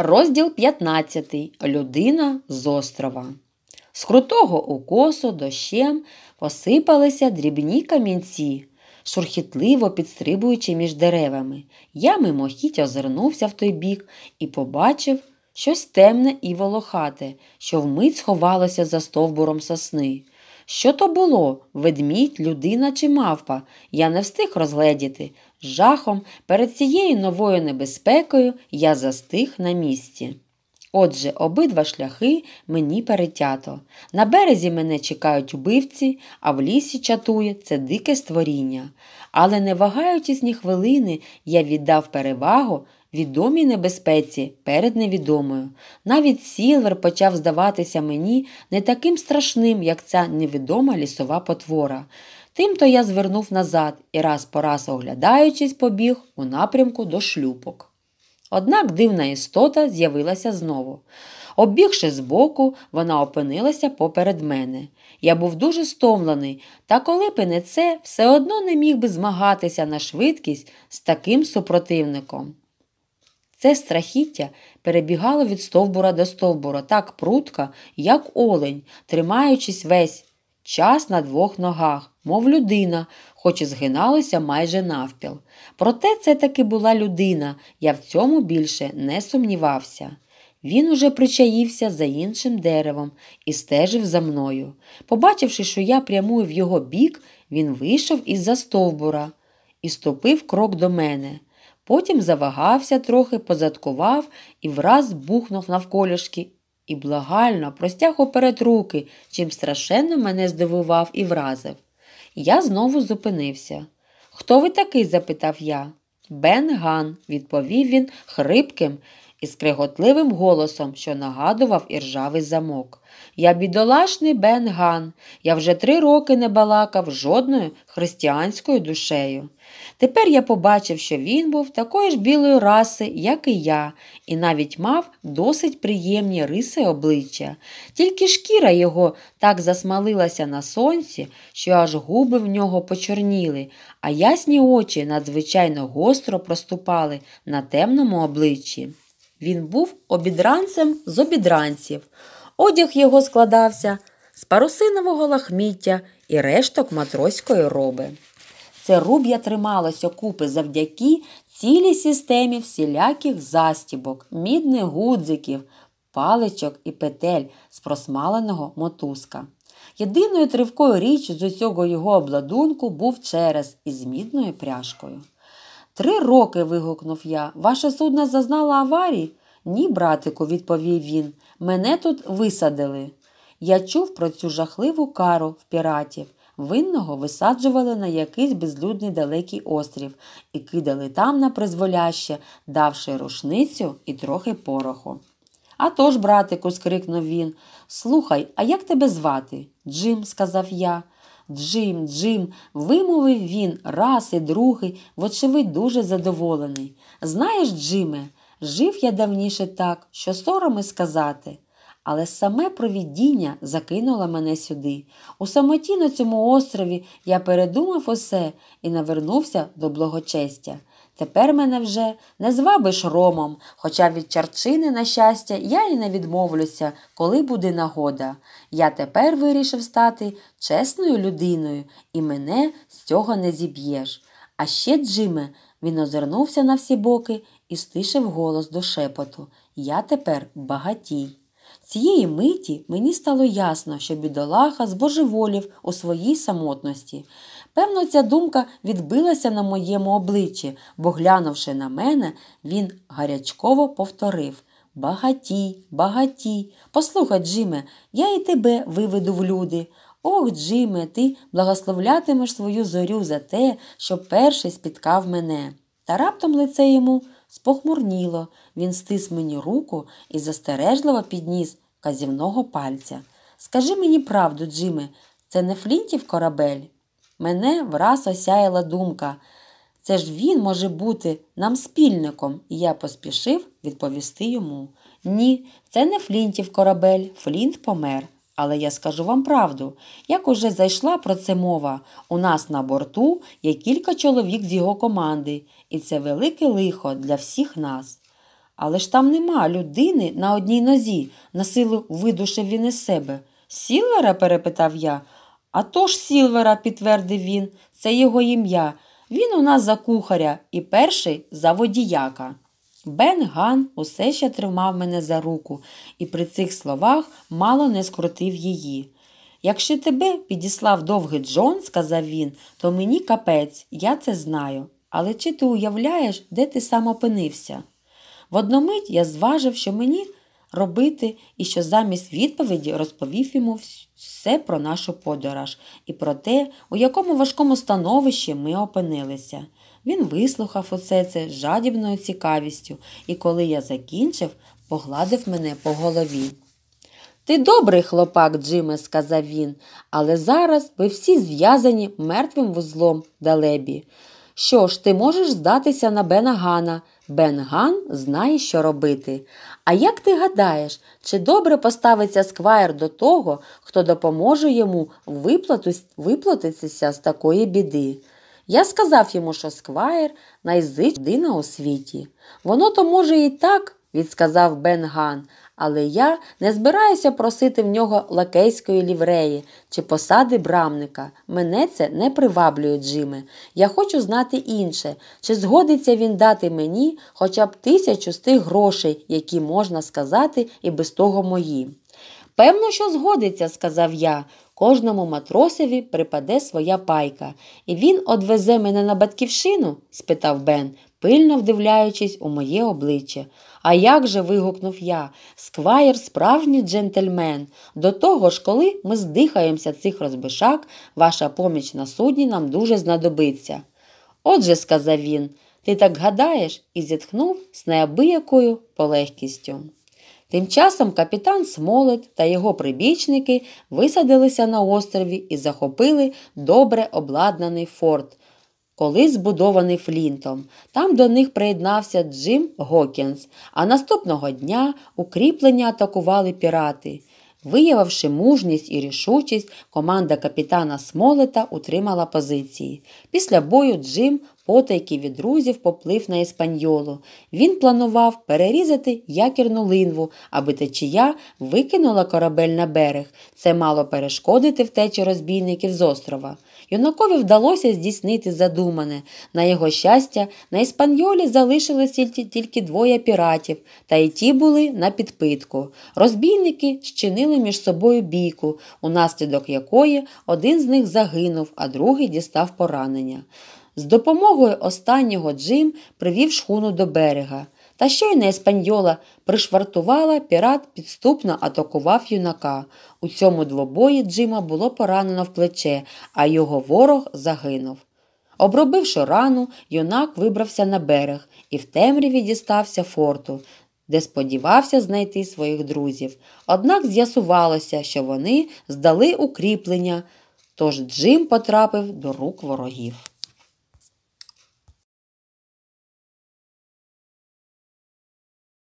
Розділ 15. Людина з острова. З крутого укосу дощем посипалися дрібні камінці, шурхітливо підстрибуючи між деревами. Я мимохідь озирнувся в той бік і побачив щось темне і волохате, що вмить сховалося за стовбуром сосни. Що то було ведмідь, людина чи мавпа? Я не встиг розгледіти, жахом перед цією новою небезпекою я застиг на місці. Отже, обидва шляхи мені перетято. На березі мене чекають убивці, а в лісі чатує це дике створіння. Але не вагаючись ні хвилини, я віддав перевагу відомій небезпеці перед невідомою. Навіть Сілвер почав здаватися мені не таким страшним, як ця невідома лісова потвора. Тимто я звернув назад і раз по раз оглядаючись, побіг у напрямку до шлюпок. Однак дивна істота з'явилася знову. Оббігши збоку, вона опинилася поперед мене. Я був дуже стомлений, та коли б не це, все одно не міг би змагатися на швидкість з таким супротивником. Це страхіття перебігало від стовбура до стовбура так прутко, як олень, тримаючись весь час на двох ногах, мов людина, хоч і згиналася майже навпіл. Проте це таки була людина, я в цьому більше не сумнівався. Він уже причаївся за іншим деревом і стежив за мною. Побачивши, що я прямую в його бік, він вийшов із за стовбура і ступив крок до мене. Потім завагався трохи, позадкував і враз бухнув навколішки і благально простяг уперед руки, чим страшенно мене здивував і вразив. Я знову зупинився. Хто ви такий? запитав я. Бен Ган, відповів він хрипким, із криготливим голосом, що нагадував іржавий замок. Я бідолашний бен ган, я вже три роки не балакав жодною християнською душею. Тепер я побачив, що він був такої ж білої раси, як і я, і навіть мав досить приємні риси обличчя. Тільки шкіра його так засмалилася на сонці, що аж губи в нього почорніли, а ясні очі надзвичайно гостро проступали на темному обличчі. Він був обідранцем з обідранців. Одяг його складався з парусинового лахміття і решток матроської роби. Це руб'я трималося купи завдяки цілій системі всіляких застібок, мідних гудзиків, паличок і петель з просмаленого мотузка. Єдиною тривкою річ з усього його обладунку був через із мідною пряжкою. Три роки. вигукнув я. Ваше судно зазнало аварії? Ні, братику, відповів він. Мене тут висадили. Я чув про цю жахливу кару в піратів. Винного висаджували на якийсь безлюдний далекий острів і кидали там на призволяще, давши рушницю і трохи пороху. «А тож, братику, скрикнув він. Слухай, а як тебе звати? Джим, сказав я. Джим, Джим, вимовив він раз і другий, вочевидь, дуже задоволений. Знаєш, Джиме, жив я давніше так, що сороми сказати. Але саме провідіння закинуло мене сюди. У самоті на цьому острові я передумав усе і навернувся до благочестя. Тепер мене вже не звабиш ромом, хоча від чарчини, на щастя, я і не відмовлюся, коли буде нагода. Я тепер вирішив стати чесною людиною, і мене з цього не зіб'єш. А ще, Джиме, він озирнувся на всі боки і стишив голос до шепоту Я тепер багатій. Цієї миті мені стало ясно, що бідолаха збожеволів у своїй самотності. Певно, ця думка відбилася на моєму обличчі, бо, глянувши на мене, він гарячково повторив Багатій, багатій. Послухай, Джиме, я і тебе виведу в люди. Ох, Джиме, ти благословлятимеш свою зорю за те, що перший спіткав мене. Та раптом лице йому спохмурніло, він стис мені руку і застережливо підніс казівного пальця. Скажи мені правду, Джиме, це не Флінтів корабель? Мене враз осяяла думка. Це ж він може бути нам спільником, і я поспішив відповісти йому. Ні, це не Флінтів корабель, Флінт помер. Але я скажу вам правду, як уже зайшла про це мова, у нас на борту є кілька чоловік з його команди, і це велике лихо для всіх нас. Але ж там нема людини на одній нозі, на силу видушив він із себе. Сілвера? перепитав я. А то ж Сілвера, підтвердив він, це його ім'я. Він у нас за кухаря і перший за водіяка. Бен Ган усе ще тримав мене за руку і при цих словах мало не скрутив її. Якщо тебе підіслав довгий Джон, сказав він, то мені капець, я це знаю. Але чи ти уявляєш, де ти сам опинився? В одну мить я зважив, що мені робити і що замість відповіді розповів йому все про нашу подорож і про те, у якому важкому становищі ми опинилися. Він вислухав усе це з жадібною цікавістю, і коли я закінчив, погладив мене по голові. Ти добрий хлопак, Джиме, сказав він, але зараз ви всі зв'язані мертвим вузлом далебі. Що ж, ти можеш здатися на Бена Гана – Бенган знає, що робити. А як ти гадаєш, чи добре поставиться сквайр до того, хто допоможе йому виплатитися з такої біди? Я сказав йому, що сквайр найзична людина у світі. Воно то може і так, відсказав Бенган, але я не збираюся просити в нього лакейської лівреї чи посади брамника. Мене це не приваблює, Джиме. Я хочу знати інше, чи згодиться він дати мені хоча б тисячу з тих грошей, які можна сказати, і без того мої. Певно, що згодиться, сказав я. Кожному матросові припаде своя пайка, і він одвезе мене на батьківщину? спитав Бен, пильно вдивляючись у моє обличчя. А як же? вигукнув я. Сквайр справжній джентльмен. До того ж, коли ми здихаємося цих розбишак, ваша поміч на судні нам дуже знадобиться. Отже, сказав він, ти так гадаєш і зітхнув з неабиякою полегкістю. Тим часом капітан Смолет та його прибічники висадилися на острові і захопили добре обладнаний форт, колись збудований Флінтом. Там до них приєднався Джим Гокінс, а наступного дня укріплення атакували пірати. Виявивши мужність і рішучість, команда капітана Смолета утримала позиції. Після бою Джим потайки від друзів поплив на іспаньолу. Він планував перерізати якірну линву, аби течія викинула корабель на берег. Це мало перешкодити втечі розбійників з острова. Юнакові вдалося здійснити задумане. На його щастя, на іспаньолі залишилося тільки двоє піратів, та й ті були на підпитку. Розбійники щинили між собою бійку, унаслідок якої один з них загинув, а другий дістав поранення. З допомогою останнього Джим привів шхуну до берега. Та щойно еспаньола пришвартувала, пірат підступно атакував юнака. У цьому двобої Джима було поранено в плече, а його ворог загинув. Обробивши рану, юнак вибрався на берег і в темряві дістався форту, де сподівався знайти своїх друзів. Однак з'ясувалося, що вони здали укріплення, тож Джим потрапив до рук ворогів.